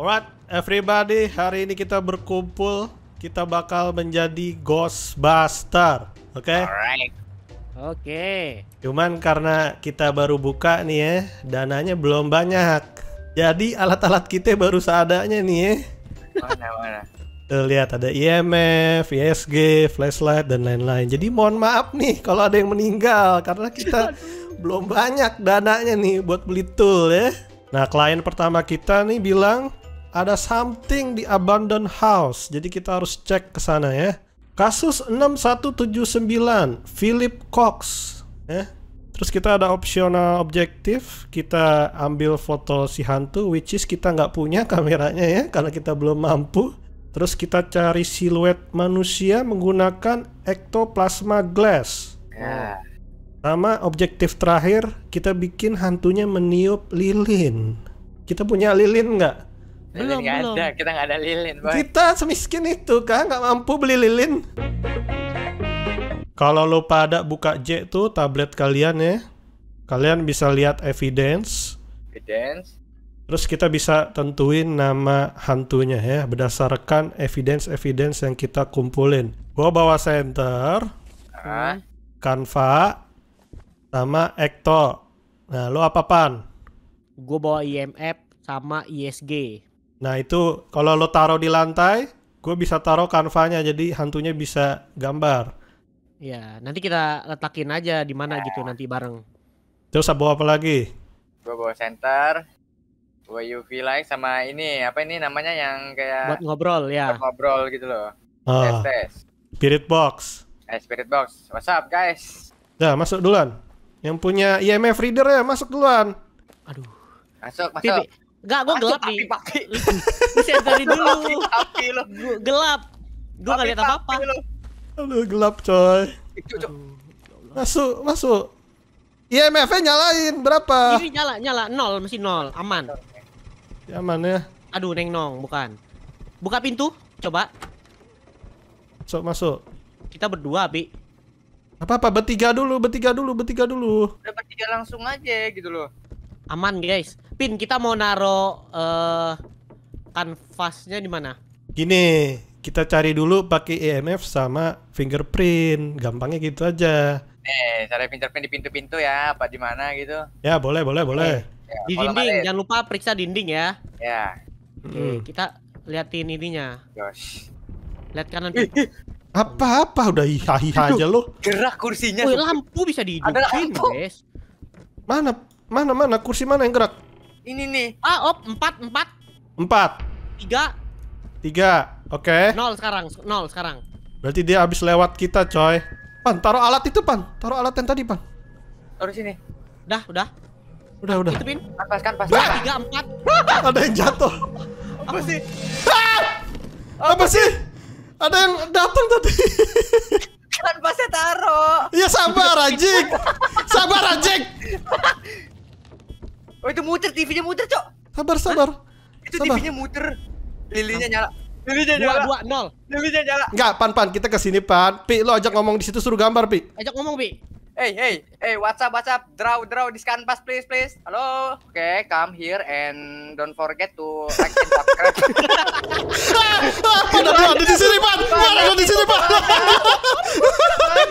Alright, everybody, hari ini kita berkumpul, kita bakal menjadi Ghostbuster, oke? Okay? Alright. Oke. Okay. Cuman karena kita baru buka nih ya, dananya belum banyak. Jadi alat-alat kita baru seadanya nih ya. Mana mana. Tuh, lihat ada IMF, e ISG, e flashlight dan lain-lain. Jadi mohon maaf nih kalau ada yang meninggal karena kita belum banyak dananya nih buat beli tool ya. Nah, klien pertama kita nih bilang ada something di abandoned house. Jadi kita harus cek ke sana ya. Kasus 6179 Philip Cox. Eh, Terus kita ada opsional objektif, kita ambil foto si hantu, which is kita nggak punya kameranya ya, karena kita belum mampu. Terus kita cari siluet manusia menggunakan ectoplasma glass. Sama objektif terakhir, kita bikin hantunya meniup lilin. Kita punya lilin nggak? Belum, lilin belum. ada, kita nggak ada lilin. Boy. Kita semiskin itu kan, nggak mampu beli lilin. Kalau lo pada buka J tuh tablet kalian ya, kalian bisa lihat evidence. Evidence. Terus kita bisa tentuin nama hantunya ya berdasarkan evidence-evidence yang kita kumpulin. Gua bawa center, ah. sama ecto. Nah, lo apa pan? Gua bawa IMF sama ISG. Nah itu kalau lo taruh di lantai, gue bisa taruh kanvanya jadi hantunya bisa gambar. Iya, nanti kita letakin aja di mana ya. gitu iya. nanti bareng. Terus bawa apa lagi? Gue bawa center, gue UV light sama ini apa ini namanya yang kayak buat ngobrol ya. Buat ngobrol gitu loh. Ah. Spirit box. Eh, spirit box. What's up guys? Nah, masuk duluan. Yang punya IMF reader ya masuk duluan. Aduh. Masuk, masuk. Pipi Enggak, gua gelap nih. Bisa dari dulu. Tapi lo. Gelap. gua gak lihat apa-apa. Aduh, gelap coy. Eh, masuk, masuk. Iya, nya nyalain berapa? Ini nyala, nyala nol, masih nol, aman. Ya, aman ya. Aduh, neng nong, bukan. Buka pintu, coba. Masuk, masuk. Kita berdua, Bi. Apa apa bertiga dulu, bertiga dulu, bertiga dulu. Udah bertiga langsung aja gitu loh. Aman, guys. Pin, kita mau naro uh, kanvasnya di mana? Gini, kita cari dulu pakai EMF sama fingerprint. Gampangnya gitu aja. Eh, cari fingerprint di pintu-pintu ya, apa di mana gitu. Ya, boleh, boleh, boleh. Eh, ya, di dinding, jangan lupa periksa dinding ya. Ya. Oke, okay, hmm. kita liatin ininya. Gosh. Lihat kanan. pintu. Apa-apa udah hihahi aja lo. Gerak kursinya. Woy, lampu bisa dihidupin, guys. Mana? Mana mana kursi mana yang gerak? Ini nih. Ah, op, empat, empat. Empat. Tiga. Tiga, oke. Okay. Nol sekarang, nol sekarang. Berarti dia habis lewat kita, coy. Pan, taruh alat itu, Pan. Taruh alat yang tadi, Pan. Taruh sini. Udah, udah. Udah, udah. Itu, Pin. Pas, kan, pas. Tiga, empat. Ada yang jatuh. Apa sih? Apa sih? Ada yang datang tadi. kan pasnya taruh. Iya, sabar, Ajik. Sabar, Ajik. Oh itu muter, TV-nya muter, Cok. Sabar, sabar. Itu TV-nya muter. lilinnya nyala. Lilinnya nyala. Dua, dua, nol. lilinnya nyala. Enggak, Pan, Pan. Kita ke sini, Pan. Pi, lo ajak ngomong di situ suruh gambar, Pi. Ajak ngomong, Pi. Hey, hey, hey, WhatsApp, WhatsApp, draw, draw, this canvas, please, please. Halo, oke, okay, come here and don't forget to like and subscribe. Pan, Pan, ada di sini, Pan. Pan, ada di sini, Pan.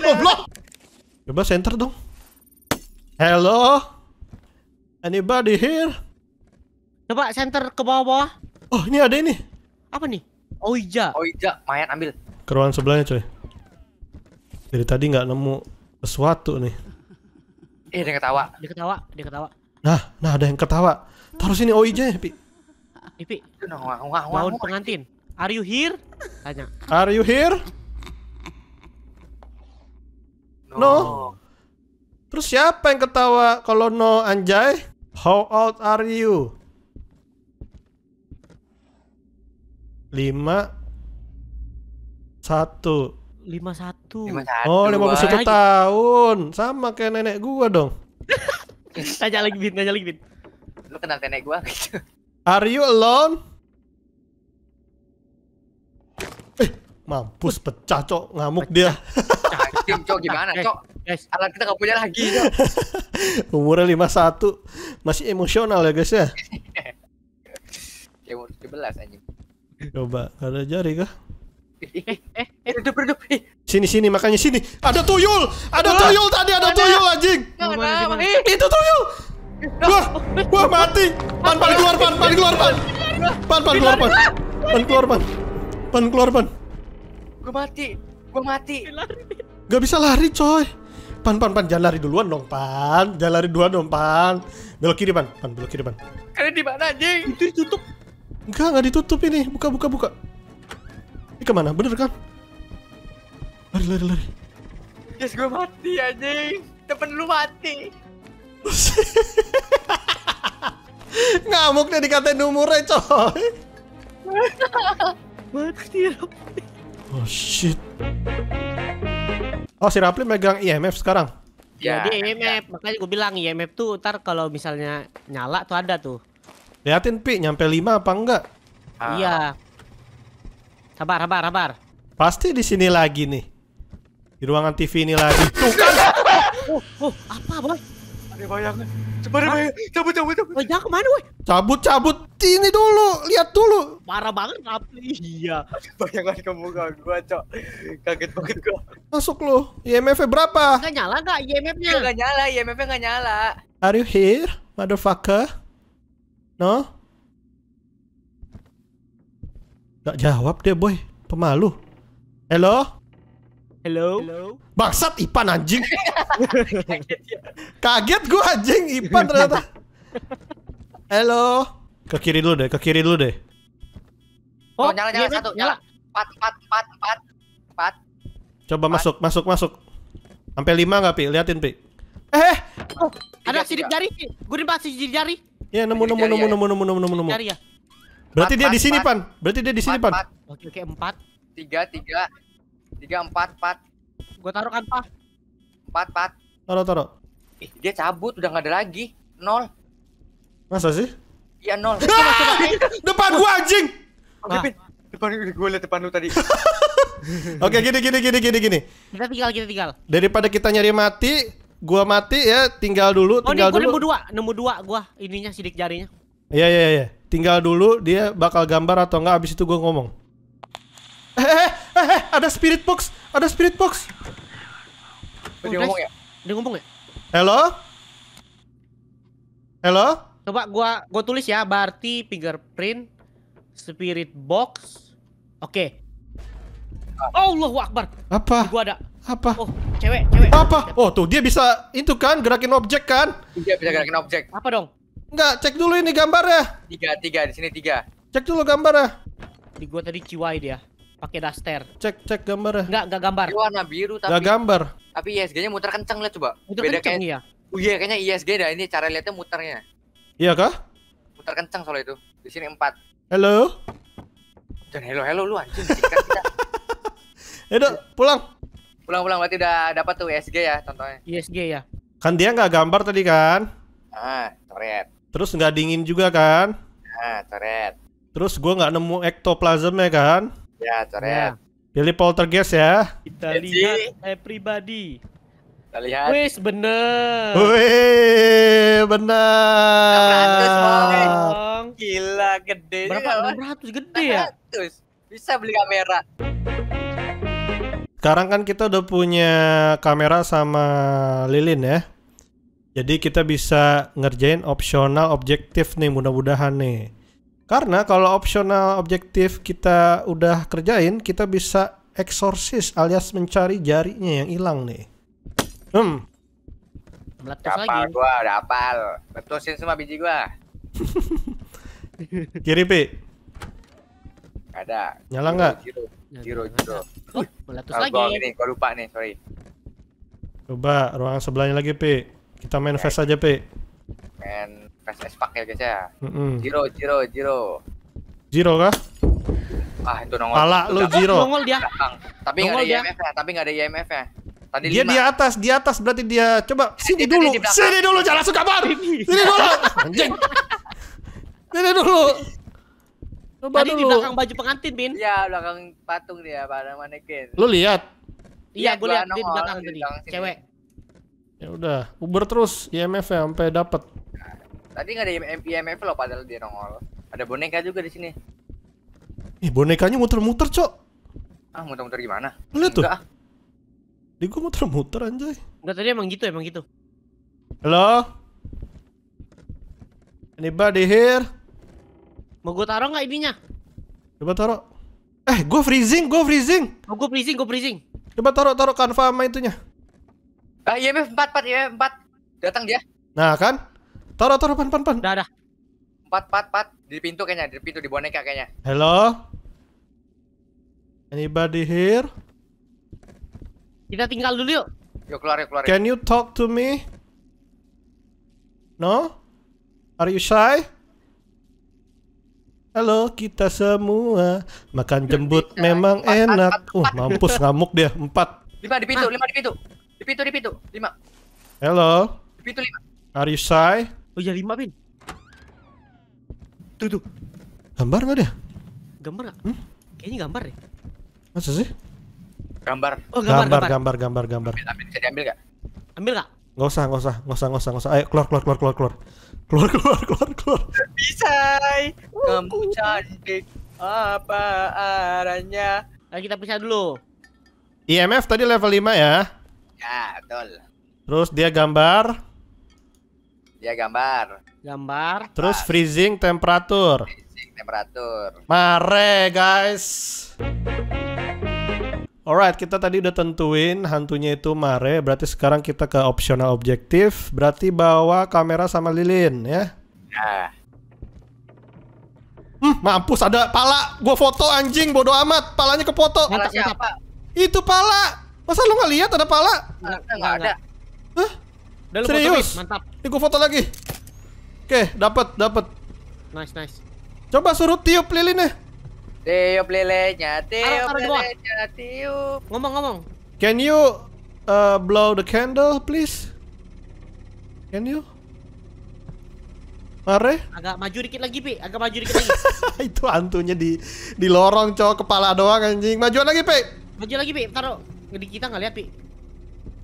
Goblok. Coba center dong. Hello. Anybody here? Coba center ke bawah-bawah. Oh, ini ada ini. Apa nih? Oija. Oh, Oija, oh, mayat ambil. Keruan sebelahnya, coy. Dari tadi nggak nemu sesuatu nih. Eh, dia ketawa. Dia ketawa, dia ketawa. Nah, nah ada yang ketawa. Taruh sini Oija ya, Pi. Pi. Bangun pengantin. Are you here? Tanya. Are you here? No. no. Terus siapa yang ketawa kalau no anjay? How old are you? Lima satu lima satu oh lima puluh satu tahun sama kayak nenek gua dong tanya lagi bin tanya lagi bin lu kenal nenek gua gitu are you alone eh mampus pecah cok ngamuk dia tim cok gimana cok guys alat kita gak punya lagi cok umurnya 51 masih emosional ya guys ya ya umur 17 anjing coba ada jari kah eh eh eh eh, eh sini sini makanya sini ada tuyul ada tuyul tadi ada, tuyul anjing eh. itu tuyul wah wah mati pan pan keluar pan pan keluar pan pan pan keluar pan pan keluar pan pan keluar pan gua mati gua mati Gak bisa lari coy Pan, pan, pan, jangan lari duluan dong, pan. Jangan lari duluan dong, pan. Belok kiri, pan. Pan, belok kiri, pan. Ada di mana, anjing? Itu ditutup. Enggak, enggak ditutup ini. Buka, buka, buka. Ini kemana? Bener kan? Lari, lari, lari. Yes, gue mati, anjing. Temen lu mati. Ngamuk deh dikatain umurnya, coy. mati, Oh, shit. Oh, si Rapli megang IMF sekarang? Ya, iya, ya dia IMF. Ya. Makanya gue bilang IMF tuh ntar kalau misalnya nyala tuh ada tuh. Liatin Pi, nyampe 5 apa enggak? Ah. Iya. Sabar, sabar, sabar. Pasti di sini lagi nih. Di ruangan TV ini lagi. Tuh kan. Oh, oh, apa, Boy? Ada bayangan. Cepat Cabut, cabut, cabut. Bayangan kemana, woi? Cabut, cabut. Ini dulu. Lihat dulu. Parah banget, Rapli. Iya. bayangan ke muka gua, Cok. Kaget banget gue. Masuk lo. IMF-nya berapa? Gak nyala enggak IMF-nya? nyala, IMF-nya nyala. Are you here, motherfucker? No? Gak jawab deh, boy. Pemalu. Hello? Hello. Bangsat Ipan anjing. Kaget gue anjing Ipan ternyata. Hello. Ke kiri dulu deh, ke kiri dulu deh. Oh, oh nyala nyala iya kan? satu, nyala. Empat, empat, empat, empat, empat. Coba empat. masuk, masuk, masuk. Sampai lima nggak pi? Liatin pi. Eh, oh, ada sidik jari. Gue nempat sidik jari. Iya, ya nemu nemu nemu nemu nemu nemu nemu nemu. Jari ya. Berarti dia di sini pan. Berarti dia di sini pan. Oke oke empat. Tiga tiga Tiga, empat, empat. Gue taruh kan, Pak? Empat, empat. Taruh, taruh. Ih, dia cabut, udah nggak ada lagi. Nol. Masa sih? Iya, nol. Coba, coba, Depan gua anjing! Oke, oh, Depan gue liat depan lu tadi. Oke, gini, gini, gini, gini, gini. Kita tinggal, kita tinggal. Daripada kita nyari mati, gua mati ya, tinggal dulu, oh, tinggal dulu. nemu dua, nemu dua gua ininya sidik jarinya. Iya, iya, iya. Tinggal dulu dia bakal gambar atau enggak abis itu gua ngomong. Eh, eh, eh ada spirit box, ada spirit box. Oh, dia ngomong ya? Dia ngomong ya? Halo? Halo? Coba gua gua tulis ya, berarti fingerprint spirit box. Oke. Okay. Allahu Akbar. Apa? Gua ada. Apa? Oh, cewek, cewek. Apa? Oh, tuh dia bisa itu kan gerakin objek kan? Dia bisa gerakin objek. Apa dong? Enggak, cek dulu ini gambarnya. Tiga, tiga di sini tiga. Cek dulu gambarnya. Di gua tadi ciwai dia pakai daster. Cek cek gambar. Enggak, ya. enggak gambar. Dia warna biru tapi. Enggak gambar. Tapi ISG-nya muter kenceng lah coba. Muter Beda kenceng kayak... iya. Oh iya kayaknya ISG dah ini cara lihatnya muternya. Iya kah? Muter kenceng soal itu. Di sini 4. Halo. Dan hello hello lu anjing. Edo, pulang. Pulang-pulang berarti udah dapat tuh ISG ya contohnya. ISG ya. Kan dia enggak gambar tadi kan? Ah, coret. Terus enggak dingin juga kan? Ah, coret. Terus gue nggak nemu ya kan? Ya, coret. Ya. pilih poltergeist ya. Kita Let's iya lihat see. everybody. Kita lihat. Wis bener. Wih, bener. bang Gila gede. Berapa? 600 gede 600. ya? 600. Bisa beli kamera. Sekarang kan kita udah punya kamera sama lilin ya. Jadi kita bisa ngerjain opsional objektif nih mudah-mudahan nih. Karena kalau opsional objektif kita udah kerjain, kita bisa eksorsis alias mencari jarinya yang hilang nih. Hmm. Meletus lagi. gua udah apal. Letusin semua biji gua. Kiri, Pi. Ada. Nyala nggak? Jiro, jiro, jiro. meletus lagi. Gua ini, gua lupa nih, sorry. Coba ruangan sebelahnya lagi, Pi. Kita main okay. fast aja, Pi. Main PSS pakai guys ya. Mm -hmm. Jiro, Jiro, Jiro. Jiro kah? Ah, itu nongol. alah lu Jiro. nongol dia. Tapi nggak ada dia. IMF ya, tapi nggak ada IMF ya. Tadi dia di atas, di atas berarti dia coba sini dia dulu. Di sini dulu jangan langsung kabar. Sini dulu. Anjing. sini dulu. Coba Tadi dulu. di belakang baju pengantin, Bin. Iya, belakang patung dia, pada manekin. Lu lihat? Iya, iya gue lihat di belakang tadi. Cewek. Ya udah, Uber terus IMF ya sampai dapat. Tadi nggak ada IMF loh padahal dia nongol. Ada boneka juga di sini. Ih, bonekanya muter-muter, Cok. Ah, muter-muter gimana? Lihat tuh. Enggak. Di gua muter-muter anjay. Enggak tadi emang gitu, emang gitu. Halo? Anybody here? Mau gue taruh nggak ininya? Coba taruh. Eh, gue freezing, gue freezing. Oh, gue freezing, gue freezing. Coba taruh taruh kanva sama itunya. Ah, IMF 4, 4, IMF 4. Datang dia. Nah, kan? Taruh, taruh, pan, pan, pan. Dah, dah. Empat, empat, empat. Di pintu kayaknya, di pintu, di boneka kayaknya. Hello? Anybody here? Kita tinggal dulu yuk. Yuk keluar, yuk keluar. Can you talk to me? No? Are you shy? Halo kita semua makan jembut Bisa. memang empat, enak. Empat, empat, uh mampus ngamuk dia empat. Lima di pintu, ah. lima di pintu, di pintu di pintu lima. Halo. Di pintu lima. Are you shy? Oh ya lima pin. Tuh tuh. Gambar nggak dia? Gambar nggak? Hmm? Kayaknya gambar deh. Masa sih? Gambar. Oh gambar gambar gambar gambar gambar. gambar. Ambil, diambil nggak? Ambil nggak? Gak usah, gak usah, gak usah, gak usah, gak usah. Ayo keluar, keluar, keluar, keluar, keluar, keluar, keluar, keluar, keluar. Bisa. Kamu cantik apa arahnya? Ayo kita pisah dulu. IMF tadi level 5 ya? Ya, betul. Terus dia gambar Ya gambar. Gambar. Terus freezing temperatur. Freezing temperatur. Mare guys. Alright, kita tadi udah tentuin hantunya itu mare, berarti sekarang kita ke optional objektif, berarti bawa kamera sama lilin ya. Nah. Hmm, mampus ada pala. Gua foto anjing bodoh amat, palanya ke foto. Itu pala. Masa lu nggak lihat ada pala? Enggak ada. Hah? Udah Serius? mantap. Ini gua foto lagi. Oke, dapat, dapat. Nice, nice. Coba suruh tiup lilinnya. Tiup lilinnya, tiup lilinnya, tiup. Ngomong-ngomong. Can you uh, blow the candle, please? Can you? Are? Agak maju dikit lagi, Pi. Agak maju dikit lagi. Itu hantunya di di lorong, cowok kepala doang anjing. Maju lagi, Pi. Maju lagi, Pi. Taruh. Kita nggak lihat, Pi.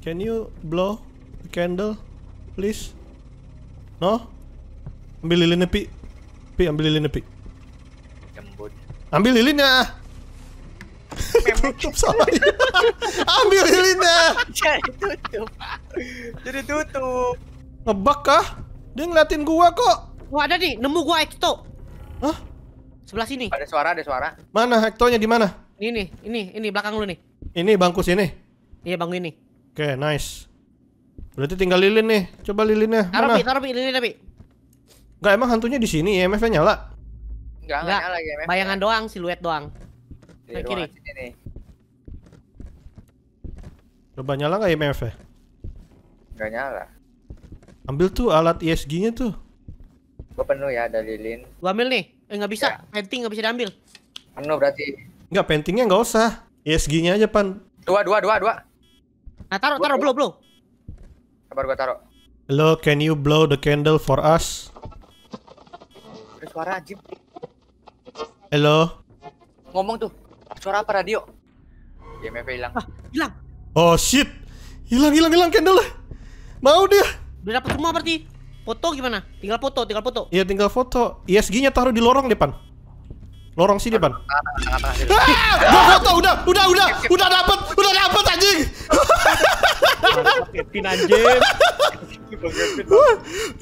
Can you blow? candle, please? No? Ambil lilinnya, Pi. Pi, ambil lilinnya, Pi. Ambil lilinnya! tutup salah ambil lilinnya! Jadi iya, tutup. Jadi tutup. Ngebak kah? Dia ngeliatin gua kok. Wah, ada nih. Nemu gua Hekto. Hah? Sebelah sini. Ada suara, ada suara. Mana Hektonya di mana? Ini ini, ini belakang lu nih. Ini bangku sini. Iya, bangku ini. Oke, okay, nice. Berarti tinggal lilin nih. Coba lilinnya. Taruh pi, taruh pi, lilin tapi. Enggak emang hantunya di sini, EMF-nya nyala. Enggak, enggak nyala e ya. EMF bayangan doang, siluet doang. Iya, Ke kiri. Coba nyala nggak EMF ya? Nggak nyala. Ambil tuh alat ISG-nya e tuh. Gua penuh ya, ada lilin. Gua ambil nih. Eh nggak bisa, ya. painting nggak bisa diambil. Penuh berarti. Nggak, pentingnya enggak usah. ISG-nya e aja pan. Dua, dua, dua, dua. Nah taruh, taruh, blow, blow. Sabar gua taruh. Hello, can you blow the candle for us? Ada suara anjing. Hello. Ngomong tuh. Suara apa radio? IMF hilang. Ah, hilang. Oh shit. Hilang, hilang, hilang candle. Mau dia. Udah dapat semua berarti. Foto gimana? Tinggal foto, tinggal foto. Iya, tinggal foto. ISG-nya taruh di lorong depan. Lorong sini, Pan. Ah, gua foto udah, udah, udah, udah dapet, udah dapet anjing. Pin anjing.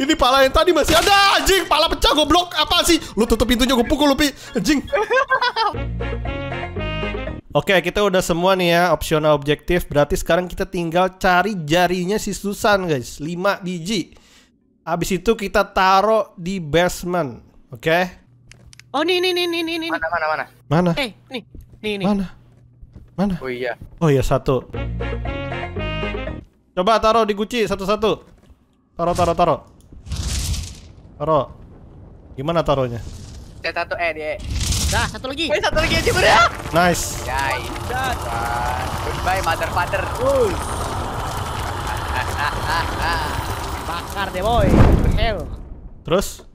Ini pala yang tadi masih ada anjing, pala pecah goblok. Apa sih? Lu tutup pintunya gue pukul lu, Pi. Anjing. Oke, kita udah semua nih ya, opsional objektif. Berarti sekarang kita tinggal cari jarinya si Susan, guys. 5 biji. Habis itu kita taruh di basement. Oke. Okay? Oh, nih nih nih nih nih nih. Mana mana mana? Mana? Eh, nih. Nih nih. Mana? Mana? Oh iya. Oh iya satu. Coba taruh di guci satu-satu. Taruh taruh taruh. Taruh. Gimana taruhnya? T1 E eh, dia. Dah, satu lagi. Woi, eh, satu lagi aja udah. Nice. Ya, Guys. Goodbye mother father. Uh. Bakar deh, boy. Hell. Terus?